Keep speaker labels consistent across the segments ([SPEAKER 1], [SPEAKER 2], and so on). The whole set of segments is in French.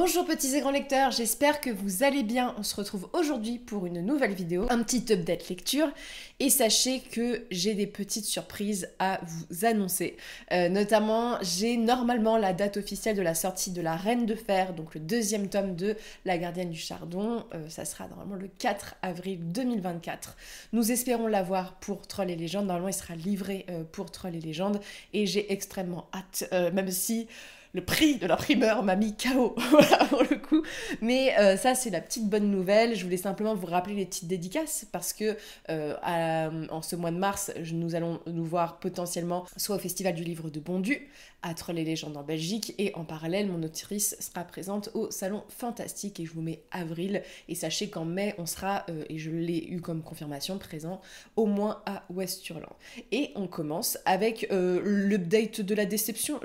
[SPEAKER 1] Bonjour petits et grands lecteurs, j'espère que vous allez bien. On se retrouve aujourd'hui pour une nouvelle vidéo, un petit update lecture. Et sachez que j'ai des petites surprises à vous annoncer. Euh, notamment, j'ai normalement la date officielle de la sortie de La Reine de Fer, donc le deuxième tome de La Gardienne du Chardon. Euh, ça sera normalement le 4 avril 2024. Nous espérons l'avoir pour Troll et Légende. Normalement, il sera livré euh, pour Troll et Légende. Et j'ai extrêmement hâte, même si le prix de la primeur m'a mis KO, pour le coup. Mais euh, ça, c'est la petite bonne nouvelle. Je voulais simplement vous rappeler les petites dédicaces parce que euh, en ce mois de mars, nous allons nous voir potentiellement soit au Festival du Livre de Bondu, à Troll les légendes en Belgique, et en parallèle, mon autrice sera présente au Salon Fantastique, et je vous mets avril. Et sachez qu'en mai, on sera, euh, et je l'ai eu comme confirmation, présent au moins à West Et on commence avec l'update de la déception.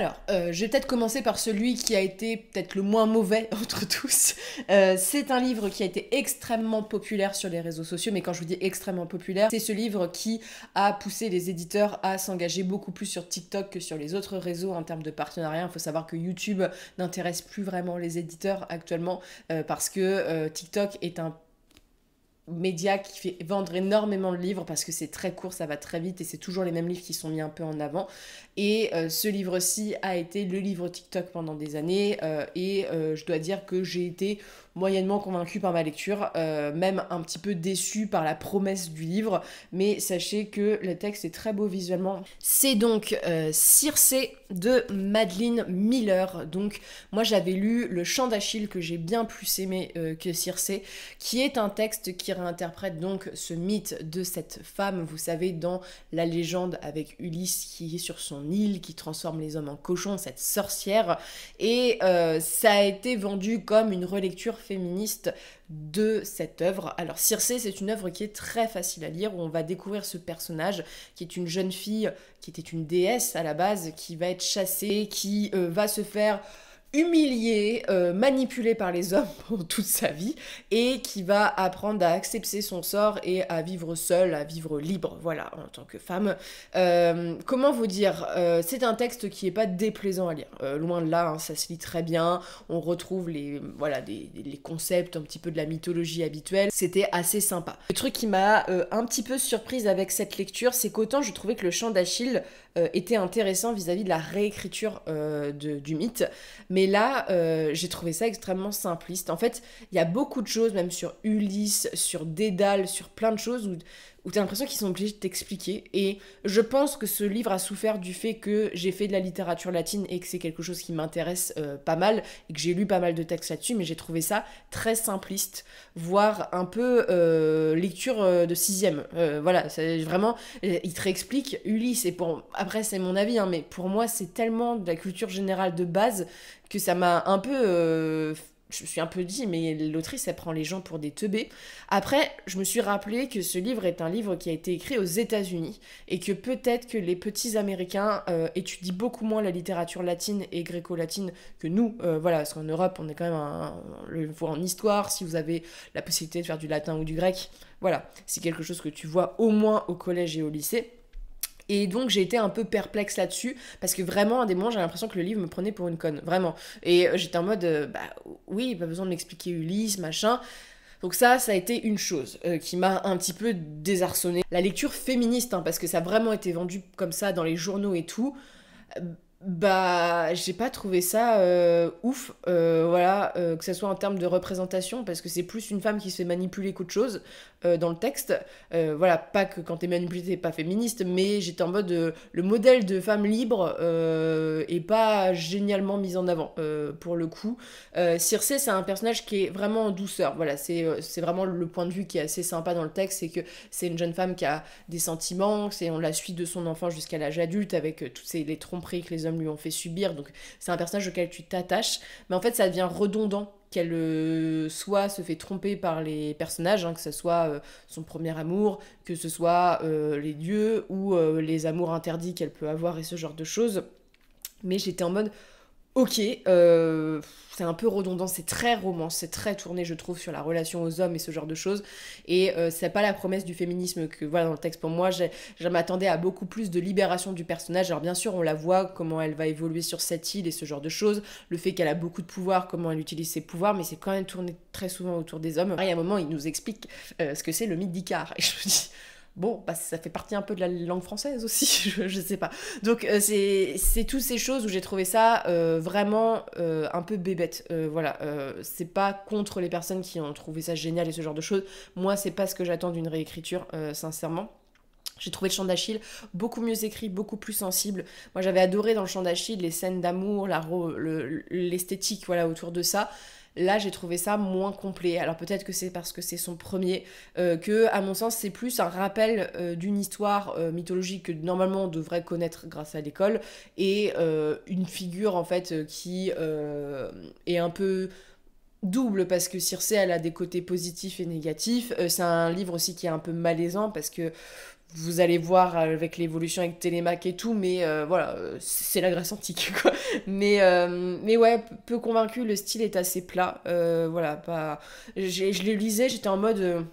[SPEAKER 1] Alors, euh, je vais peut-être commencer par celui qui a été peut-être le moins mauvais entre tous. Euh, c'est un livre qui a été extrêmement populaire sur les réseaux sociaux, mais quand je vous dis extrêmement populaire, c'est ce livre qui a poussé les éditeurs à s'engager beaucoup plus sur TikTok que sur les autres réseaux en termes de partenariat. Il faut savoir que YouTube n'intéresse plus vraiment les éditeurs actuellement euh, parce que TikTok est un média qui fait vendre énormément de livres parce que c'est très court, ça va très vite et c'est toujours les mêmes livres qui sont mis un peu en avant. Et euh, ce livre-ci a été le livre TikTok pendant des années euh, et euh, je dois dire que j'ai été moyennement convaincu par ma lecture, euh, même un petit peu déçu par la promesse du livre, mais sachez que le texte est très beau visuellement. C'est donc euh, Circe de Madeleine Miller. Donc moi j'avais lu Le Chant d'Achille que j'ai bien plus aimé euh, que Circe, qui est un texte qui réinterprète donc ce mythe de cette femme, vous savez, dans la légende avec Ulysse qui est sur son île, qui transforme les hommes en cochons, cette sorcière. Et euh, ça a été vendu comme une relecture féministe de cette œuvre. Alors Circe, c'est une œuvre qui est très facile à lire, où on va découvrir ce personnage qui est une jeune fille, qui était une déesse à la base, qui va être chassée, qui euh, va se faire humilié, manipulée euh, manipulé par les hommes pour toute sa vie et qui va apprendre à accepter son sort et à vivre seule, à vivre libre, voilà, en tant que femme. Euh, comment vous dire euh, C'est un texte qui est pas déplaisant à lire, loin de là, hein, ça se lit très bien, on retrouve les, voilà, les concepts un petit peu de la mythologie habituelle, c'était assez sympa. Le truc qui m'a un petit peu surprise avec cette lecture, c'est qu'autant je trouvais que le chant d'Achille était intéressant vis-à-vis de la réécriture du mythe, mais mais là, euh, j'ai trouvé ça extrêmement simpliste. En fait, il y a beaucoup de choses, même sur Ulysse, sur Dédale, sur plein de choses où où t'as l'impression qu'ils sont obligés de t'expliquer. Et je pense que ce livre a souffert du fait que j'ai fait de la littérature latine et que c'est quelque chose qui m'intéresse euh, pas mal et que j'ai lu pas mal de textes là-dessus, mais j'ai trouvé ça très simpliste, voire un peu euh, lecture euh, de sixième. voilà, vraiment, il te réexplique Ulysse. Et pour, après, c'est mon avis, hein, mais pour moi, c'est tellement de la culture générale de base que ça m'a un peu je me suis un peu dit, mais l'autrice, elle prend les gens pour des teubés. Après, je me suis rappelé que ce livre est un livre qui a été écrit aux États-Unis et que peut-être que les petits Américains euh, étudient beaucoup moins la littérature latine et gréco-latine que nous. Euh, voilà, parce qu'en Europe, on est quand même un, en histoire. Si vous avez la possibilité de faire du latin ou du grec, voilà, c'est quelque chose que tu vois au moins au collège et au lycée. Et donc j'ai été un peu perplexe là-dessus, parce que vraiment, à des moments, j'ai l'impression que le livre me prenait pour une conne, vraiment. Et euh, j'étais en mode, euh, bah oui, pas besoin de m'expliquer Ulysse, machin. Donc ça, ça a été une chose euh, qui m'a un petit peu désarçonnée. La lecture féministe, hein, parce que ça a vraiment été vendu comme ça dans les journaux et tout bah j'ai pas trouvé ça euh, ouf euh, voilà euh, que ce soit en termes de représentation parce que c'est plus une femme qui se fait manipuler qu'autre chose dans le texte voilà pas que quand t'es manipulée t'es pas féministe mais j'étais en mode le modèle de femme libre est pas génialement mis en avant pour le coup Circe c'est un personnage qui est vraiment en douceur voilà c'est vraiment le point de vue qui est assez sympa dans le texte c'est que c'est une jeune femme qui a des sentiments on la suit de son enfant jusqu'à l'âge adulte avec toutes ces les tromperies que les hommes lui ont fait subir. Donc c'est un personnage auquel tu t'attaches. Mais en fait, ça devient redondant qu'elle euh, soit se fait tromper par les personnages, hein, que ce soit euh, son premier amour, que ce soit euh, les dieux ou les amours interdits qu'elle peut avoir et ce genre de choses. Mais j'étais en mode, Ok, euh, c'est un peu redondant, c'est très romance, c'est très tourné, je trouve, sur la relation aux hommes et ce genre de choses. Et euh, c'est pas la promesse du féminisme que voilà dans le texte. Pour moi, je m'attendais à beaucoup plus de libération du personnage. Alors bien sûr, on la voit comment elle va évoluer sur cette île et ce genre de choses, le fait qu'elle a beaucoup de pouvoir, comment elle utilise ses pouvoirs, mais c'est quand même tourné très souvent autour des hommes. y a un moment, il nous explique euh, ce que c'est le mythe d'Icar, Et je me dis Bon, bah, ça fait partie un peu de la langue française aussi, je, sais pas. Donc, euh, c'est c'est toutes ces choses où j'ai trouvé ça euh, vraiment euh, un peu bébête. voilà, c'est pas contre les personnes qui ont trouvé ça génial et ce genre de choses. Moi, c'est pas ce que j'attends d'une réécriture, sincèrement. J'ai trouvé le chant d'Achille beaucoup mieux écrit, beaucoup plus sensible. Moi, j'avais adoré dans le chant d'Achille les scènes d'amour, l'esthétique, voilà, autour de ça. Là, j'ai trouvé ça moins complet. Alors peut-être que c'est parce que c'est son premier, euh, que à mon sens, c'est plus un rappel euh, d'une histoire euh, mythologique que normalement on devrait connaître grâce à l'école et une figure en fait qui est un peu double parce que Circe elle a des côtés positifs et négatifs. c'est un livre aussi qui est un peu malaisant parce que vous allez voir avec l'évolution avec Télémaque et tout, mais euh, voilà, euh, c'est la Grèce antique, quoi. Mais, euh, mais ouais, peu convaincu, le style est assez plat. voilà, pas... Je le lisais, j'étais en mode...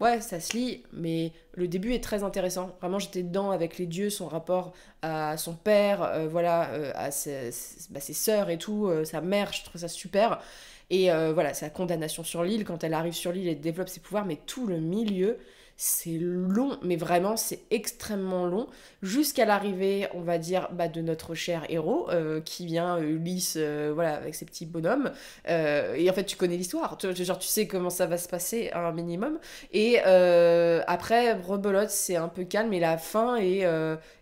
[SPEAKER 1] Ouais, ça se lit, mais le début est très intéressant. Vraiment, j'étais dedans avec les dieux, son rapport à son père, voilà, à ses, bah, ses, sœurs et tout, sa mère, je trouve ça super. Et voilà, sa condamnation sur l'île, quand elle arrive sur l'île et développe ses pouvoirs, mais tout le milieu, c'est long, mais vraiment c'est extrêmement long, jusqu'à l'arrivée, on va dire, bah, de notre cher héros, euh, qui vient, euh, Ulysse, euh, voilà, avec ses petits bonhommes. et en fait, tu connais l'histoire, tu, genre tu sais comment ça va se passer un minimum. Et après, Rebelote, c'est un peu calme, et la fin est,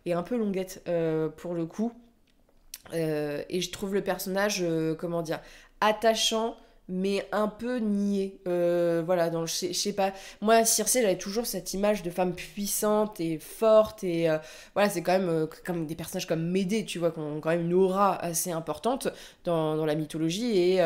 [SPEAKER 1] est un peu longuette pour le coup. et je trouve le personnage, comment dire, attachant mais un peu niée. Euh, voilà, dans, je, sais pas. Moi, Circe, j'avais toujours cette image de femme puissante et forte. Et euh, voilà, c'est quand même euh, comme des personnages comme Médée, tu vois, qui ont quand même une aura assez importante dans, la mythologie. Et,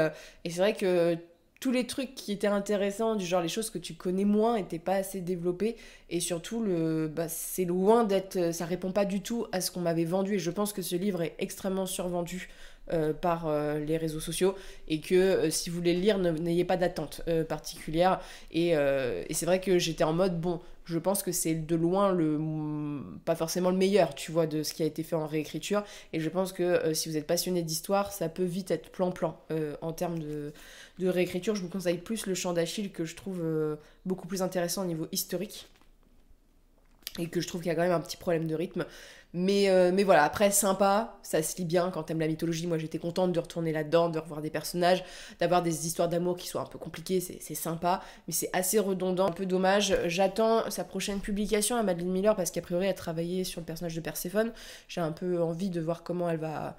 [SPEAKER 1] c'est vrai que tous les trucs qui étaient intéressants, du genre les choses que tu connais moins, n'étaient pas assez développées. Et surtout, le, bah, c'est loin d'être. Ça répond pas du tout à ce qu'on m'avait vendu. Et je pense que ce livre est extrêmement survendu. Euh, par euh, les réseaux sociaux et que euh, si vous voulez le lire, n'ayez pas d'attente particulière. Et, c'est vrai que j'étais en mode, bon, je pense que c'est de loin le pas forcément le meilleur, tu vois, de ce qui a été fait en réécriture. Et je pense que si vous êtes passionné d'histoire, ça peut vite être plan-plan en termes de, de, réécriture. Je vous conseille plus le champ d'Achille que je trouve beaucoup plus intéressant au niveau historique et que je trouve qu'il y a quand même un petit problème de rythme. Mais, euh, mais voilà, après, sympa, ça se lit bien quand t'aimes la mythologie. Moi, j'étais contente de retourner là-dedans, de revoir des personnages, d'avoir des histoires d'amour qui soient un peu compliquées, c'est sympa, mais c'est assez redondant, un peu dommage. J'attends sa prochaine publication à Madeleine Miller parce qu'a priori, elle travaillait sur le personnage de Perséphone. J'ai un peu envie de voir comment elle va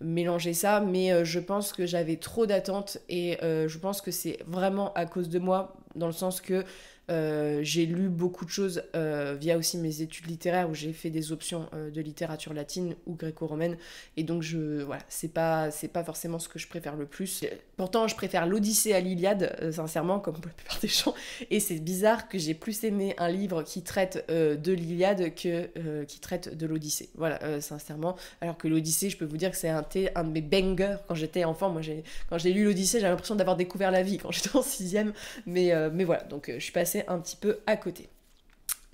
[SPEAKER 1] mélanger ça, mais euh, je pense que j'avais trop d'attentes et euh, je pense que c'est vraiment à cause de moi, dans le sens que euh, j'ai lu beaucoup de choses euh, via aussi mes études littéraires où j'ai fait des options euh, de littérature latine ou gréco-romaine. Et donc, je, voilà, c'est pas, c'est pas forcément ce que je préfère le plus. Pourtant, je préfère l'Odyssée à l'Iliade, sincèrement, comme pour la plupart des gens. Et c'est bizarre que j'ai plus aimé un livre qui traite de l'Iliade que qui traite de l'Odyssée. Voilà, sincèrement. Alors que l'Odyssée, je peux vous dire que c'est un, de mes bangers quand j'étais enfant. Moi, quand j'ai lu l'Odyssée, j'avais l'impression d'avoir découvert la vie quand j'étais en sixième. Mais, mais voilà, donc je suis passée un petit peu à côté.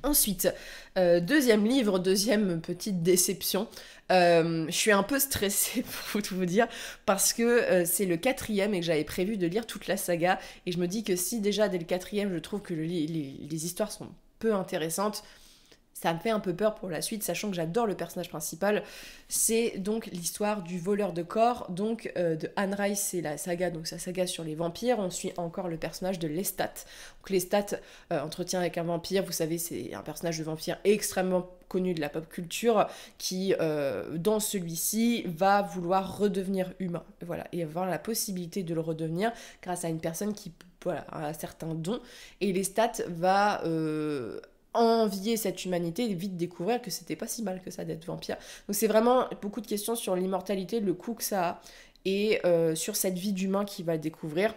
[SPEAKER 1] Ensuite, euh, deuxième livre, deuxième petite déception. Euh, je suis un peu stressée pour tout vous dire parce que euh, c'est le quatrième et que j'avais prévu de lire toute la saga et je me dis que si déjà dès le quatrième je trouve que les histoires sont peu intéressantes, ça me fait un peu peur pour la suite, sachant que j'adore le personnage principal. C'est donc l'histoire du voleur de corps, donc euh, de Anne Rice, c'est la saga, donc sa saga sur les vampires. On suit encore le personnage de Lestat. Donc Lestat euh, entretient avec un vampire, vous savez, c'est un personnage de vampire extrêmement connu de la pop culture, qui euh, dans celui-ci va vouloir redevenir humain, voilà, et avoir la possibilité de le redevenir grâce à une personne qui voilà, a un certain don, et Lestat va envier cette humanité et vite découvrir que c'était pas si mal que ça d'être vampire. Donc c'est vraiment beaucoup de questions sur l'immortalité, le coût que ça a et euh, sur cette vie d'humain qui va découvrir.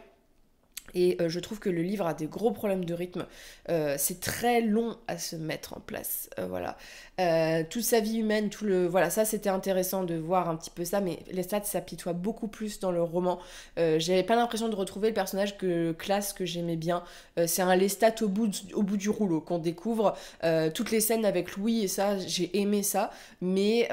[SPEAKER 1] Et euh, je trouve que le livre a des gros problèmes de rythme. Euh, c'est très long à se mettre en place. Euh, toute sa vie humaine, tout le. Voilà, ça c'était intéressant de voir un petit peu ça, mais les stats s'apitoient beaucoup plus dans le roman. J'avais pas l'impression de retrouver le personnage que classe que j'aimais bien. c'est un Lestat au bout, au bout du rouleau qu'on découvre. toutes les scènes avec Louis et ça, j'ai aimé ça. Mais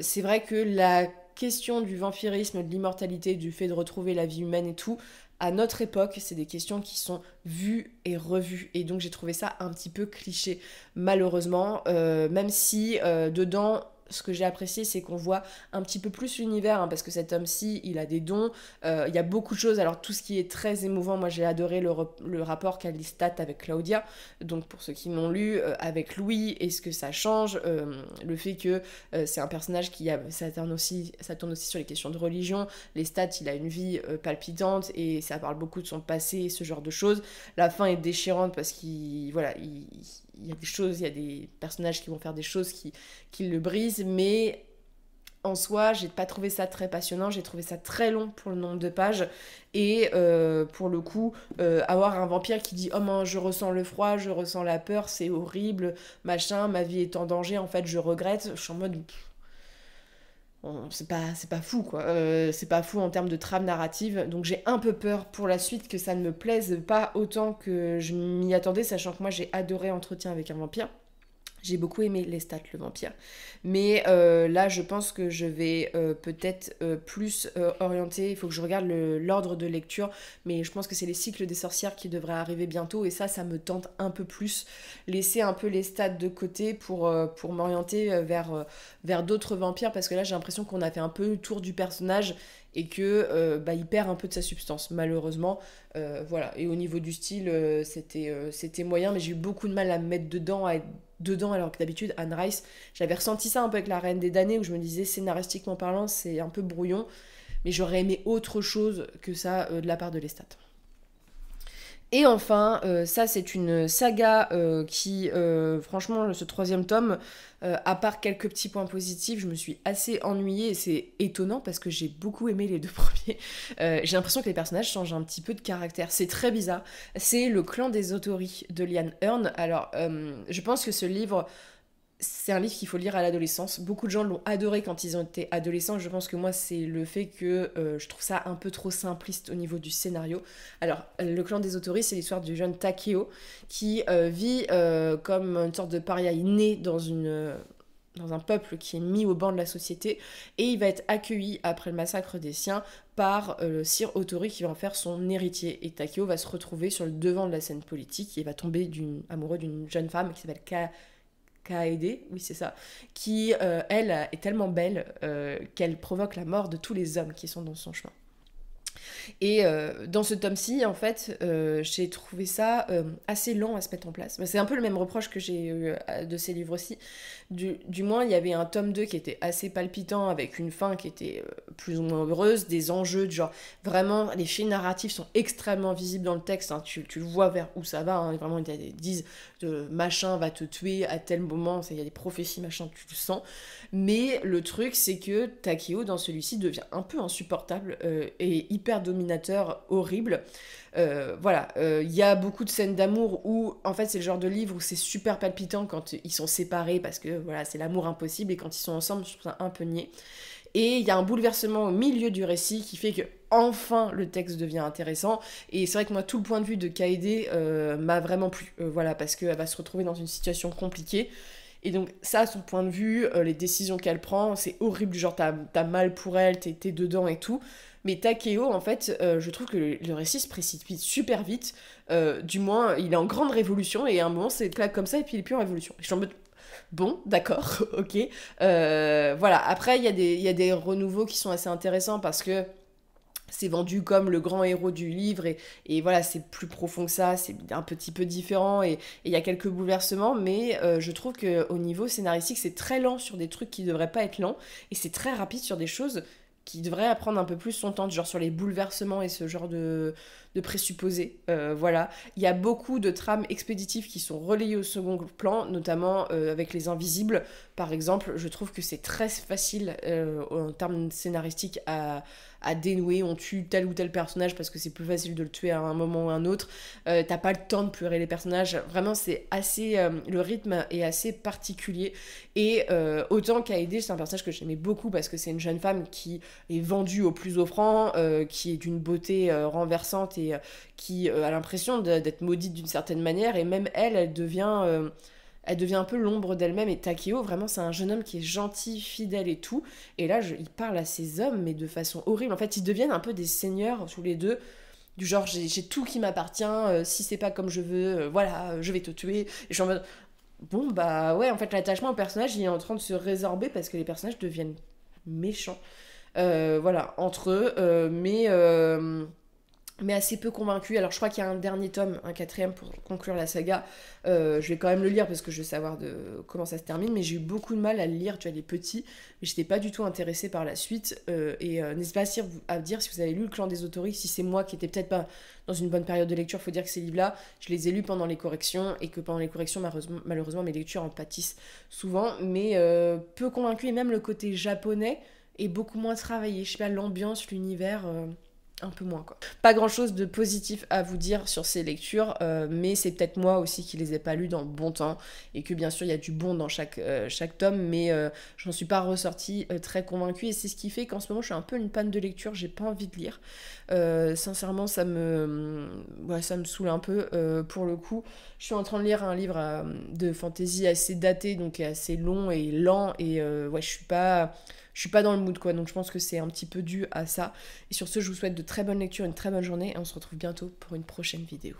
[SPEAKER 1] c'est vrai que la question du vampirisme, de l'immortalité, du fait de retrouver la vie humaine et tout, à notre époque, c'est des questions qui sont vues et revues. Et donc j'ai trouvé ça un petit peu cliché, malheureusement, euh, même si euh, dedans ce que j'ai apprécié, c'est qu'on voit un petit peu plus l'univers, hein, parce que cet homme-ci, il a des dons, euh, il y a beaucoup de choses. Alors, tout ce qui est très émouvant, moi j'ai adoré le, rapport qu'a avec Claudia, donc pour ceux qui m'ont lu, euh, avec Louis, et ce que ça change, euh, le fait que c'est un personnage qui a, ça, tourne aussi, ça tourne aussi sur les questions de religion. les stats, il a une vie palpitante et ça parle beaucoup de son passé, et ce genre de choses. La fin est déchirante parce qu'il voilà, il, il y a des choses, il y a des personnages qui vont faire des choses qui, qui le brisent, mais en soi, j'ai pas trouvé ça très passionnant, j'ai trouvé ça très long pour le nombre de pages. Et euh, pour le coup, euh, avoir un vampire qui dit Oh, mon je ressens le froid, je ressens la peur, c'est horrible, machin, ma vie est en danger, en fait, je regrette. Je suis en mode c'est pas c'est pas fou quoi euh, c'est pas fou en termes de trame narrative donc j'ai un peu peur pour la suite que ça ne me plaise pas autant que je m'y attendais sachant que moi j'ai adoré entretien avec un vampire j'ai beaucoup aimé les stats, le vampire. Mais euh, là, je pense que je vais euh, peut-être euh, plus orienter. Il faut que je regarde l'ordre de lecture. Mais je pense que c'est les cycles des sorcières qui devraient arriver bientôt. Et ça, ça me tente un peu plus. Laisser un peu les stats de côté pour, pour m'orienter vers, vers d'autres vampires. Parce que là, j'ai l'impression qu'on a fait un peu le tour du personnage et que euh, bah, il perd un peu de sa substance malheureusement euh, voilà et au niveau du style euh, c'était c'était moyen mais j'ai eu beaucoup de mal à me mettre dedans à dedans alors que d'habitude Anne Rice j'avais ressenti ça un peu avec la Reine des damnés où je me disais scénaristiquement parlant c'est un peu brouillon mais j'aurais aimé autre chose que ça de la part de Lestat et enfin, euh, ça c'est une saga euh, qui, euh, franchement, ce troisième tome, à part quelques petits points positifs, je me suis assez ennuyée. et C'est étonnant parce que j'ai beaucoup aimé les deux premiers. j'ai l'impression que les personnages changent un petit peu de caractère. C'est très bizarre. C'est le clan des autoris de Liane Hearn. Alors, je pense que ce livre c'est un livre qu'il faut lire à l'adolescence. Beaucoup de gens l'ont adoré quand ils ont été adolescents. Je pense que moi, c'est le fait que euh, je trouve ça un peu trop simpliste au niveau du scénario. Alors, Le clan des Autoris, c'est l'histoire du jeune Takeo qui euh, vit euh, comme une sorte de paria. né dans une dans un peuple qui est mis au banc de la société, et il va être accueilli après le massacre des siens par le sire autori qui va en faire son héritier. Et Takeo va se retrouver sur le devant de la scène politique et va tomber amoureux d'une jeune femme qui s'appelle Ka a aidé, oui c'est ça, qui, euh, elle, est tellement belle euh, qu'elle provoque la mort de tous les hommes qui sont dans son chemin. Et euh, dans ce tome-ci, en fait, euh, j'ai trouvé ça euh, assez lent à se mettre en place. Bah, c'est un peu le même reproche que j'ai eu de ces livres-ci. Du, moins, il y avait un tome 2 qui était assez palpitant, avec une fin qui était plus ou moins heureuse, des enjeux de genre, vraiment, les chiens narratifs sont extrêmement visibles dans le texte, hein. tu, le vois vers où ça va, hein. vraiment, ils disent, machin va te tuer à tel moment, il y a des prophéties, machin, tu le sens. Mais le truc, c'est que Takeo, dans celui-ci, devient un peu insupportable et hyper dominateur horrible. Euh, voilà, il euh, y a beaucoup de scènes d'amour où, en fait, c'est le genre de livre où c'est super palpitant quand ils sont séparés parce que, voilà, c'est l'amour impossible et quand ils sont ensemble, je trouve ça un peu niais. Et il y a un bouleversement au milieu du récit qui fait que enfin le texte devient intéressant. Et c'est vrai que moi, tout le point de vue de Kaede euh, m'a vraiment plu. voilà, parce qu'elle va se retrouver dans une situation compliquée. Et donc, ça, son point de vue, euh, les décisions qu'elle prend, c'est horrible, genre, t'as mal pour elle, t'es dedans et tout. Mais Takeo, en fait, euh, je trouve que le, récit se précipite super vite. Euh, du moins, il est en grande révolution, et à un moment, c'est claque comme ça, et puis il est plus en révolution. Bon, d'accord, ok. voilà, après, il y, y, a des renouveaux qui sont assez intéressants parce que c'est vendu comme le grand héros du livre et, voilà c'est plus profond que ça c'est un petit peu différent et il y a quelques bouleversements mais euh, je trouve que au niveau scénaristique c'est très lent sur des trucs qui devraient pas être lents et c'est très rapide sur des choses qui devraient apprendre un peu plus son temps genre sur les bouleversements et ce genre de de présupposer, euh, voilà, il y a beaucoup de trames expéditives qui sont relayées au second plan, notamment euh, avec les invisibles. Par exemple, je trouve que c'est très facile euh, en termes scénaristiques à, à dénouer. On tue tel ou tel personnage parce que c'est plus facile de le tuer à un moment ou à un autre. T'as pas le temps de pleurer les personnages. Vraiment, c'est assez. le rythme est assez particulier. Et autant qu'Aidé, c'est un personnage que j'aimais beaucoup parce que c'est une jeune femme qui est vendue au plus offrant, qui est d'une beauté renversante et euh, qui euh, a l'impression d'être maudite d'une certaine manière, et même elle, elle devient euh, elle devient un peu l'ombre d'elle-même. Et Takeo, vraiment, c'est un jeune homme qui est gentil, fidèle et tout. Et là, il parle à ses hommes, mais de façon horrible. En fait, ils deviennent un peu des seigneurs tous les deux. Du genre, j'ai tout qui m'appartient, si c'est pas comme je veux, voilà, je vais te tuer. Et je suis Bon, bah ouais, en fait, l'attachement au personnage, il est en train de se résorber parce que les personnages deviennent méchants. voilà, entre eux. mais mais assez peu convaincu. Alors je crois qu'il y a un dernier tome, un quatrième pour conclure la saga. Euh, je vais quand même le lire parce que je veux savoir de comment ça se termine, mais j'ai eu beaucoup de mal à le lire, tu vois, les petits, mais j'étais pas du tout intéressée par la suite. Euh, et n'est euh, n'hésitez pas à, dire si vous avez lu Le Clan des Autoris, si c'est moi qui étais peut-être pas dans une bonne période de lecture, faut dire que ces livres-là, je les ai lus pendant les corrections, et que pendant les corrections, malheureusement, mes lectures en pâtissent souvent, mais peu convaincu, et même le côté japonais est beaucoup moins travaillé. Je sais pas, l'ambiance, l'univers un peu moins quoi. Pas grand chose de positif à vous dire sur ces lectures, euh, mais c'est peut-être moi aussi qui les ai pas lues dans le bon temps et que bien sûr il y a du bon dans chaque, euh, chaque tome, mais euh, j'en suis pas ressortie très convaincue et c'est ce qui fait qu'en ce moment je suis un peu une panne de lecture, j'ai pas envie de lire. sincèrement ça me ça me saoule un peu pour le coup. Je suis en train de lire un livre de fantasy assez daté donc assez long et lent et ouais je suis pas je suis pas dans le mood quoi. Donc je pense que c'est un petit peu dû à ça. Et sur ce, je vous souhaite de très bonnes lectures, une très bonne journée et on se retrouve bientôt pour une prochaine vidéo.